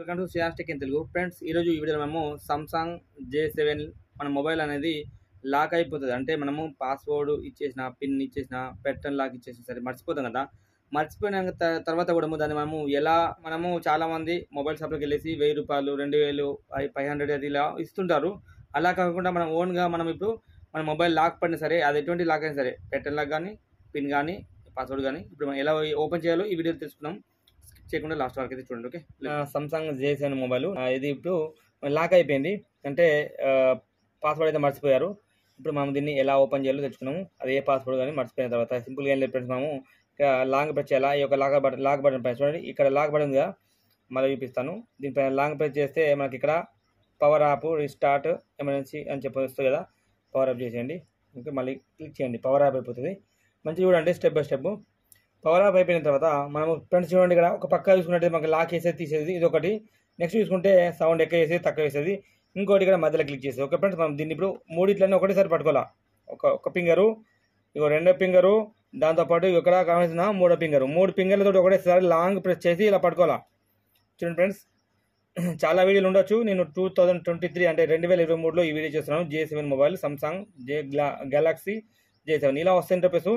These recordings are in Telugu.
వెల్కమ్ టు సియాస్టెక్ ఇన్ తెలుగు ఫ్రెండ్స్ ఈరోజు ఈ వీడియోలో మేము సామ్సంగ్ జే సెవెన్ మన మొబైల్ అనేది లాక్ అయిపోతుంది అంటే మనము పాస్వర్డ్ ఇచ్చేసిన పిన్ ఇచ్చేసిన పెట్టన్ లాక్ ఇచ్చేసిన సరే మర్చిపోతాం కదా మర్చిపోయిన తర్వాత కూడా దాన్ని మనము ఎలా మనము చాలామంది మొబైల్ షాప్లకి వెళ్ళేసి వెయ్యి రూపాయలు రెండు వేలు ఫైవ్ హండ్రెడ్ అది ఇలా ఇస్తుంటారు అలా కాకుండా మనం ఓన్గా మనం ఇప్పుడు మన మొబైల్ లాక్ పడినా సరే అది ఎటువంటి లాక్ అయినా సరే పెట్టన్ లాక్ కానీ పిన్ కానీ పాస్వర్డ్ కానీ ఇప్పుడు మనం ఎలా ఓపెన్ చేయాలో ఈ వీడియో తెలుసుకున్నాం చేయకుండా లాస్ట్ వరకు అయితే చూడండి ఓకే సామ్సంగ్ జేసీ అనే మొబైల్ ఇది ఇప్పుడు లాక్ అయిపోయింది అంటే పాస్వర్డ్ అయితే మర్చిపోయారు ఇప్పుడు మనం దీన్ని ఎలా ఓపెన్ చేయాలో తెచ్చుకున్నాము అది ఏ పాస్వర్డ్ కానీ మర్చిపోయిన తర్వాత సింపుల్గా ఏం లేదు మనము లాంగ్ ప్రెస్ చేయాలా ఈ యొక్క లాక్ బటన్ లాక్ బటన్ పై చూడండి ఇక్కడ లాక్ బటన్ కదా మళ్ళీ చూపిస్తాను దీనిపైన లాంగ్ ప్రెస్ చేస్తే మనకి ఇక్కడ పవర్ ఆప్ రిస్టార్ట్ ఎమర్జెన్సీ అని చెప్పి వస్తుంది కదా పవర్ ఆప్ చేసేయండి ఇంకా మళ్ళీ క్లిక్ చేయండి పవర్ ఆఫ్ అయిపోతుంది మంచిగా చూడండి step by step power off అయిపోయిన తర్వాత మనము ఫ్రెండ్స్ చూడండి ఇక్కడ ఒక పక్క చూసుకున్నట్టు మనకి లాక్ వేసేది తీసేది ఇది ఒకటి నెక్స్ట్ చూసుకుంటే సౌండ్ ఎక్కువ వేసేది తక్కువ వేసేది ఇంకోటి ఇక్కడ మధ్యలో క్లిక్ చేసేది ఓకే ఫ్రెండ్స్ మనం దీన్ని ఇప్పుడు మూడిట్లన్నీ ఒకటేసారి పట్టుకోవాలా ఒక ఒక ఫింగరు ఇక రెండో ఫింగరు దాంతోపాటు ఇక్కడ కావాల్సిన మూడో ఫింగరు మూడు ఫింగర్లతో ఒకటేసారి లాంగ్ ప్రెస్ చేసి ఇలా పట్టుకోవాలా చూడండి ఫ్రెండ్స్ చాలా వీడియోలు ఉండొచ్చు నేను టూ థౌజండ్ ట్వంటీ త్రీ అంటే రెండు వేల ఇరవై మూడులో ఈ వీడియో చేస్తున్నాను J seven mobile Samsung J గ్లా గెలాక్సీ జే సెవెన్ ఇలా వస్తే ఇంటర్ఫేస్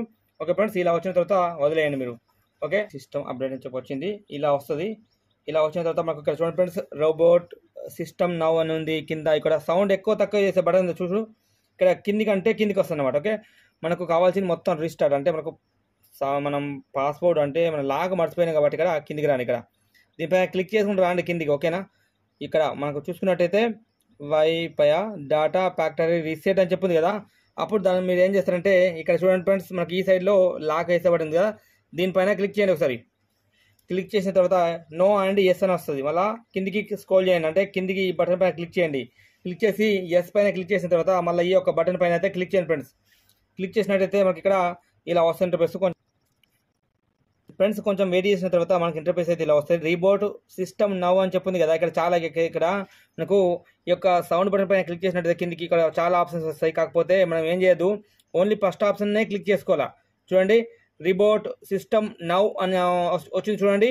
ఓకే ఫ్రెండ్స్ ఇలా వచ్చిన తర్వాత వదిలేయండి మీరు ఓకే సిస్టమ్ అప్డేట్ అని చెప్పి వచ్చింది ఇలా వస్తుంది ఇలా వచ్చిన తర్వాత మనకు ఇక్కడ చూడండి ఫ్రెండ్స్ రోబోట్ సిస్టమ్ నవ్ అని ఉంది కింద ఇక్కడ సౌండ్ ఎక్కువ తక్కువ చేసే బటన్ చూడు ఇక్కడ కిందికి అంటే కిందికి వస్తుంది అనమాట ఓకే మనకు కావాల్సింది మొత్తం రిజిస్టార్ట్ అంటే మనకు మనం పాస్పోర్ట్ అంటే మనం లాగ్ మర్చిపోయినాయి కాబట్టి ఇక్కడ కిందికి రాని ఇక్కడ దీనిపైన క్లిక్ చేసుకుంటూ రాండి కిందికి ఓకేనా ఇక్కడ మనకు చూసుకున్నట్టయితే వైపయా డాటా ఫ్యాక్టరీ రీసెట్ అని చెప్పింది కదా అప్పుడు దాన్ని మీరు ఏం చేస్తారంటే ఇక్కడ చూడండి ఫ్రెండ్స్ మనకి ఈ సైడ్లో లాక్ వేసేబడింది కదా దీనిపైన క్లిక్ చేయండి ఒకసారి క్లిక్ చేసిన తర్వాత నో అండ్ ఎస్ అని వస్తుంది మళ్ళీ కిందికి స్కోల్ చేయండి అంటే కిందికి ఈ బటన్ పైన క్లిక్ చేయండి క్లిక్ చేసి ఎస్ పైన క్లిక్ చేసిన తర్వాత మళ్ళీ ఈ యొక్క బటన్ పైన అయితే క్లిక్ చేయండి ఫ్రెండ్స్ క్లిక్ చేసినట్టయితే మనకి ఇక్కడ ఇలా వస్తుంటే ప్రస్తుతం కొంచెం ఫ్రెండ్స్ కొంచెం వెయిట్ చేసిన తర్వాత మనకి ఇంటర్ఫేస్ అయితే ఇలా వస్తుంది రీబోట్ సిస్టమ్ నవ్ అని చెప్పింది కదా ఇక్కడ చాలా ఇక్కడ మనకు ఈ యొక్క సౌండ్ బటన్ పైన క్లిక్ చేసినట్టు కిందకి ఇక్కడ చాలా ఆప్షన్స్ వస్తాయి కాకపోతే మనం ఏం చేయదు ఓన్లీ ఫస్ట్ ఆప్షన్నే క్లిక్ చేసుకోవాలా చూడండి రిబోట్ సిస్టమ్ నవ్ అని వచ్చింది చూడండి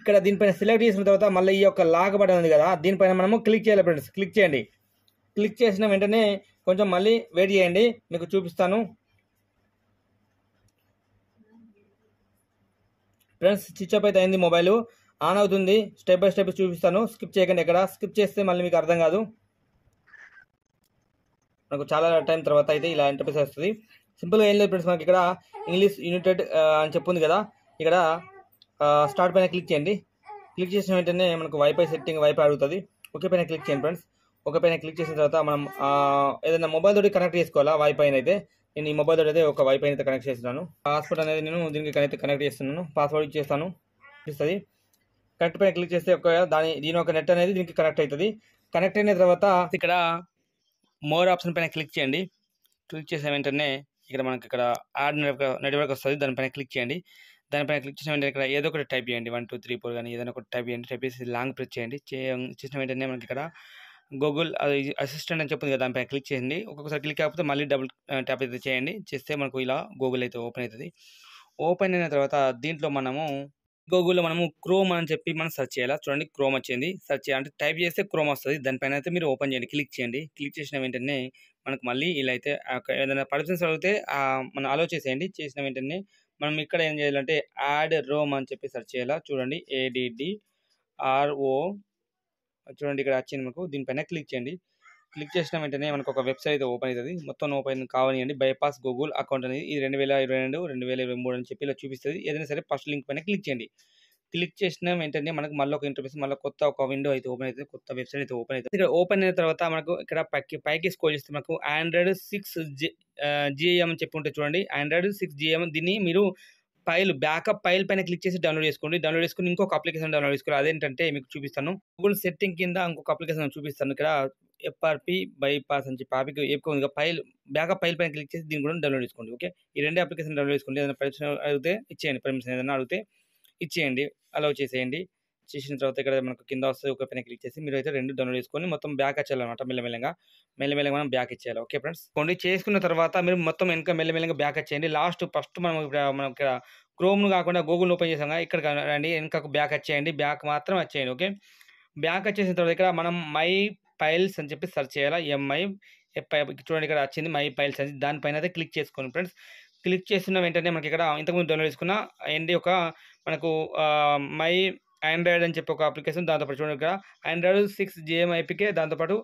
ఇక్కడ దీనిపైన సెలెక్ట్ చేసిన తర్వాత మళ్ళీ ఈ యొక్క లాక్ బటన్ ఉంది కదా దీనిపైన మనము క్లిక్ చేయాలి ఫ్రెండ్స్ క్లిక్ చేయండి క్లిక్ చేసిన వెంటనే కొంచెం మళ్ళీ వెయిట్ చేయండి మీకు చూపిస్తాను ఫ్రెండ్స్ స్విచ్ ఆఫ్ అయితే అయింది మొబైల్ ఆన్ అవుతుంది స్టెప్ బై స్టెప్ చూపిస్తాను స్కిప్ చేయకండి ఎక్కడ స్కిప్ చేస్తే మళ్ళీ మీకు అర్థం కాదు మనకు చాలా టైం తర్వాత అయితే ఇలా ఇంటర్ఫేస్ వస్తుంది సింపుల్గా ఏం లేదు ఫ్రెండ్స్ మనకి ఇక్కడ ఇంగ్లీష్ యూనిటెడ్ అని చెప్పుంది కదా ఇక్కడ స్టార్ట్ పైన క్లిక్ చేయండి క్లిక్ చేసిన వెంటనే మనకు వైఫై సెట్టింగ్ వైఫై అడుగుతుంది ఓకే పైన క్లిక్ చేయండి ఫ్రెండ్స్ ఒకే పైన క్లిక్ చేసిన తర్వాత మనం ఏదైనా మొబైల్ తోటి కనెక్ట్ చేసుకోవాలా వైఫైని అయితే నేను ఈ మొబైల్ అయితే ఒక వైఫై అయితే కనెక్ట్ చేస్తున్నాను పాస్వర్డ్ అనేది నేను దీనికి కనెక్ట్ కనెక్ట్ చేస్తున్నాను పాస్వర్డ్ ఇచ్చేస్తాను ఇస్తుంది కనెక్ట్ పైన క్లిక్ చేస్తే ఒక దాని దీని ఒక నెట్ అనేది దీనికి కనెక్ట్ అవుతుంది కనెక్ట్ అయిన తర్వాత ఇక్కడ మోర్ ఆప్షన్ పైన క్లిక్ చేయండి క్లిక్ చేసిన వెంటనే ఇక్కడ మనకి ఇక్కడ యాడ్ నెట్వర్క్ నెట్వర్క్ వస్తుంది దానిపైన క్లిక్ చేయండి దానిపైన క్లిక్ చేసిన వెంటనే ఇక్కడ ఏదో ఒకటి టైప్ చేయండి వన్ టూ త్రీ ఫోర్ కానీ ఏదైనా ఒకటి టైప్ చేయండి టైప్ చేసి లాంగ్ ప్రెస్ చేయండి చేసిన వెంటనే మనకి ఇక్కడ గూగుల్ అది అసిస్టెంట్ అని చెప్పింది కదా దానిపైన క్లిక్ చేయండి ఒక్కొక్కసారి క్లిక్ కాకపోతే మళ్ళీ డబుల్ ట్యాప్ అయితే చేయండి చేస్తే మనకు ఇలా గూగుల్ అయితే ఓపెన్ అవుతుంది ఓపెన్ అయిన తర్వాత దీంట్లో మనము గూగుల్లో మనము క్రోమ్ అని చెప్పి మనం సెర్చ్ చేయాలి చూడండి క్రోమ్ వచ్చింది సెర్చ్ అంటే టైప్ చేస్తే క్రోమ్ వస్తుంది దానిపైన అయితే మీరు ఓపెన్ చేయండి క్లిక్ చేయండి క్లిక్ చేసిన వెంటనే మనకు మళ్ళీ ఇలా అయితే ఏదైనా పర్సన్స్ అడిగితే మనం అలో చేసేయండి చేసిన వెంటనే మనం ఇక్కడ ఏం చేయాలంటే యాడ్ రోమ్ అని చెప్పి సెర్చ్ చేయాలా చూడండి ఏడిడి ఆర్ఓ చూడండి ఇక్కడ వచ్చింది మనకు దీనిపైన క్లిక్ చేయండి క్లిక్ చేసిన వెంటనే మనకు ఒక వెబ్సైట్ అయితే ఓపెన్ అవుతుంది మొత్తం ఓపెన్ కావనియండి బైపాస్ గూగుల్ అకౌంట్ అనేది ఇది రెండు వేల ఇరవై రెండు రెండు వేల ఇరవై మూడు అని చెప్పి ఇలా చూపిస్తుంది ఏదైనా సరే ఫస్ట్ లింక్ పైన క్లిక్ చేయండి క్లిక్ చేసిన వెంటనే మనకు మళ్ళీ ఒక ఇంటర్ఫేస్ మళ్ళీ కొత్త ఒక విండో అయితే ఓపెన్ అవుతుంది కొత్త వెబ్సైట్ అయితే ఓపెన్ అవుతుంది ఇక్కడ ఓపెన్ అయిన తర్వాత మనకు ఇక్కడ పైకి పైకి స్కోర్ చేస్తే మనకు ఆండ్రాయిడ్ సిక్స్ జే జిఏఎం అని చెప్పి ఉంటే చూడండి ఆండ్రాయిడ్ సిక్స్ జిఏఎం దీన్ని మీరు ఫైల్ బ్యాకప్ ఫైల్ పైన క్లిక్ చేసి డౌన్లోడ్ చేసుకోండి డౌన్లోడ్ చేసుకుని ఇంకొక అప్లికేషన్ డౌన్లోడ్ చేసుకోవాలి అదేంటంటే మీకు చూపిస్తాను గూగుల్ సెట్టింగ్ కింద ఇంకొక అప్లికేషన్ చూపిస్తాను ఇక్కడ ఎఫ్ఆర్పి బైపాస్ అని చెప్పి ఆపికి ఏపీ ఉంది ఫైల్ బ్యాకప్ ఫైల్ పైన క్లిక్ చేసి దీన్ని కూడా డౌన్లోడ్ చేసుకోండి ఓకే ఈ రెండు అప్లికేషన్ డౌన్లోడ్ చేసుకోండి ఏదైనా పర్మిషన్ అడిగితే ఇచ్చేయండి పర్మిషన్ ఏదైనా అడిగితే ఇచ్చేయండి అలౌ చేసేయండి చేసిన తర్వాత ఇక్కడ మనకు కింద వస్తుంది ఒక పైన క్లిక్ చేసి మీరు అయితే రెండు డౌన్లోడ్ చేసుకొని మొత్తం బ్యాక్ వచ్చేయాలన్నమాట మెల్లమెల్లగా మెల్లమెల్లగా మనం బ్యాక్ ఇచ్చేయాలి ఓకే ఫ్రెండ్స్ కొన్ని చేసుకున్న తర్వాత మీరు మొత్తం వెనక మెల్లమెల్లగా బ్యాక్ వచ్చేయండి లాస్ట్ ఫస్ట్ మనం మనం ఇక్కడ క్రోమ్ను కాకుండా గూగుల్ ఓపెన్ చేసాం కదా ఇక్కడ రండి వెనకకు బ్యాక్ వచ్చేయండి బ్యాక్ మాత్రం వచ్చేయండి ఓకే బ్యాక్ వచ్చేసిన తర్వాత ఇక్కడ మనం మై ఫైల్స్ అని చెప్పి సెర్చ్ చేయాలి ఎంఐ చూడండి ఇక్కడ వచ్చింది మై ఫైల్స్ అని దానిపైన అయితే క్లిక్ చేసుకోండి ఫ్రెండ్స్ క్లిక్ చేస్తున్న వెంటనే మనకి ఇక్కడ ఇంతకుముందు డౌన్లోడ్ చేసుకున్న ఏంటి ఒక మనకు మై ఆండ్రాయిడ్ అని చెప్పి ఒక అప్లికేషన్ దాంతోపాటు చూడండి ఇక్కడ ఆండ్రాయిడ్ సిక్స్ జిఎం ఐపీకే దాంతోపాటు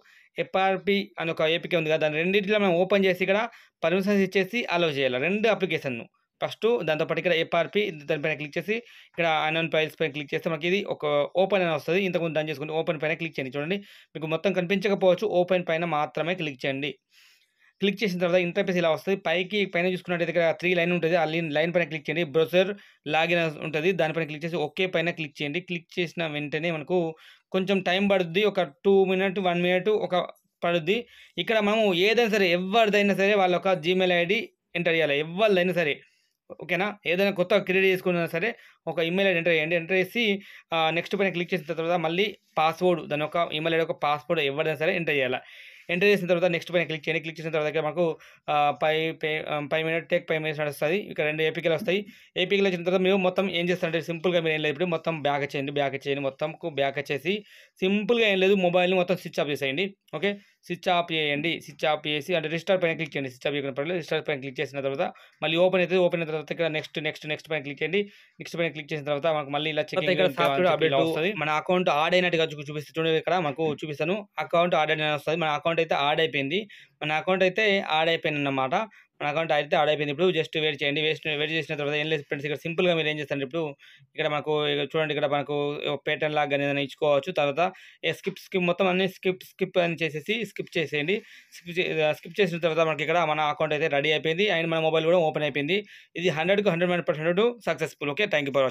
ఎఫ్ఆర్పి అని ఒక ఏపీకే ఉంది కదా దాన్ని రెండింటిలో మనం ఓపెన్ చేసి ఇక్కడ పర్మిషన్స్ ఇచ్చేసి అలౌ చేయాలి రెండు అప్లికేషన్ను ఫస్ట్ దాంతోపాటు ఇక్కడ ఎఫ్ఆర్పి దానిపైన క్లిక్ చేసి ఇక్కడ అనౌన్ ఫైల్స్ పైన క్లిక్ చేస్తే మనకి ఇది ఒక ఓపెన్ అని వస్తుంది ఇంతకుముందు దాని చేసుకుంటే ఓపెన్ పైన క్లిక్ చేయండి చూడండి మీకు మొత్తం కనిపించకపోవచ్చు ఓపెన్ పైన మాత్రమే క్లిక్ చేయండి క్లిక్ చేసిన తర్వాత ఇంటర్ఫేస్ ఇలా వస్తుంది పైకి పైన చూసుకున్నట్టయితే ఇక్కడ త్రీ లైన్ ఉంటుంది ఆ లైన్ పైన క్లిక్ చేయండి బ్రౌజర్ లాగిన్ ఉంటుంది దానిపైన క్లిక్ చేసి ఓకే పైన క్లిక్ చేయండి క్లిక్ చేసిన వెంటనే మనకు కొంచెం టైం పడుద్ది ఒక టూ మినిట్ వన్ మినిట్ ఒక పడుద్ది ఇక్కడ మనము ఏదైనా సరే ఎవరిదైనా సరే వాళ్ళ ఒక జీమెయిల్ ఐడి ఎంటర్ చేయాలి ఎవరిదైనా సరే ఓకేనా ఏదైనా కొత్త క్రియేట్ చేసుకున్నా సరే ఒక ఇమెయిల్ ఐడి ఎంటర్ చేయండి ఎంటర్ చేసి నెక్స్ట్ పైన క్లిక్ చేసిన తర్వాత మళ్ళీ పాస్వర్డ్ దాని ఒక ఇమెయిల్ ఐడి ఒక పాస్వర్డ్ ఎవరైనా సరే ఎంటర్ చేయాలి ఎంటర్ చేసిన తర్వాత నెక్స్ట్ పైన క్లిక్ చేయండి క్లిక్ చేసిన తర్వాత మనకు పై పే పై మినిట్ టేక్ పై మినిట్స్ నడుస్తుంది ఇక్కడ రెండు ఏపీకేలు వస్తాయి ఏపీకేలు వచ్చిన తర్వాత మేము మొత్తం ఏం చేస్తారంటే సింపుల్గా మీరు ఏం లేదు ఇప్పుడు మొత్తం బ్యాక్ చేయండి బ్యాక్ చేయండి మొత్తం బ్యాక్ చేసి సింపుల్గా ఏం లేదు మొబైల్ని మొత్తం స్విచ్ ఆఫ్ చేసేయండి ఓకే స్విచ్ ఆఫ్ చేయండి స్విచ్ ఆఫ్ చేసి అంటే రిజిస్టర్ పైన క్లిక్ చేయండి స్విచ్ ఆఫ్ చేయకుండా పర్లేదు రిజిస్టర్ పైన క్లిక్ చేసిన తర్వాత మళ్ళీ ఓపెన్ అవుతుంది ఓపెన్ అయిన తర్వాత ఇక్కడ నెక్స్ట్ నెక్స్ట్ నెక్స్ట్ పైన క్లిక్ చేయండి నెక్స్ట్ పైన క్లిక్ చేసిన తర్వాత మనకు మళ్ళీ ఇలా చెక్ అప్డేట్ వస్తుంది మన అకౌంట్ ఆడ్ అయినట్టుగా చూపిస్తుంది ఇక్కడ మనకు చూపిస్తాను అకౌంట్ ఆడ్ అయిన వస్తుంది మన అకౌంట్ అకౌంట్ అయితే యాడ్ అయిపోయింది మన అకౌంట్ అయితే యాడ్ అయిపోయింది అన్నమాట మన అకౌంట్ అయితే యాడ్ అయిపోయింది ఇప్పుడు జస్ట్ వెయిట్ చేయండి వేస్ట్ వెయిట్ చేసిన తర్వాత ఏం లేదు ఫ్రెండ్స్ ఇక్కడ సింపుల్గా మీరు ఏం చేస్తారు ఇప్పుడు ఇక్కడ మనకు చూడండి ఇక్కడ మనకు పేటర్న్ లాగా అనేది ఏదైనా ఇచ్చుకోవచ్చు తర్వాత స్కిప్ స్కిప్ మొత్తం అన్ని స్కిప్ స్కిప్ అని చేసేసి స్కిప్ చేసేయండి స్కిప్ స్కిప్ చేసిన తర్వాత మనకి ఇక్కడ మన అకౌంట్ అయితే రెడీ అయిపోయింది అండ్ మన మొబైల్ కూడా ఓపెన్ అయిపోయింది ఇది హండ్రెడ్కు hundred hundred percent successful okay thank you for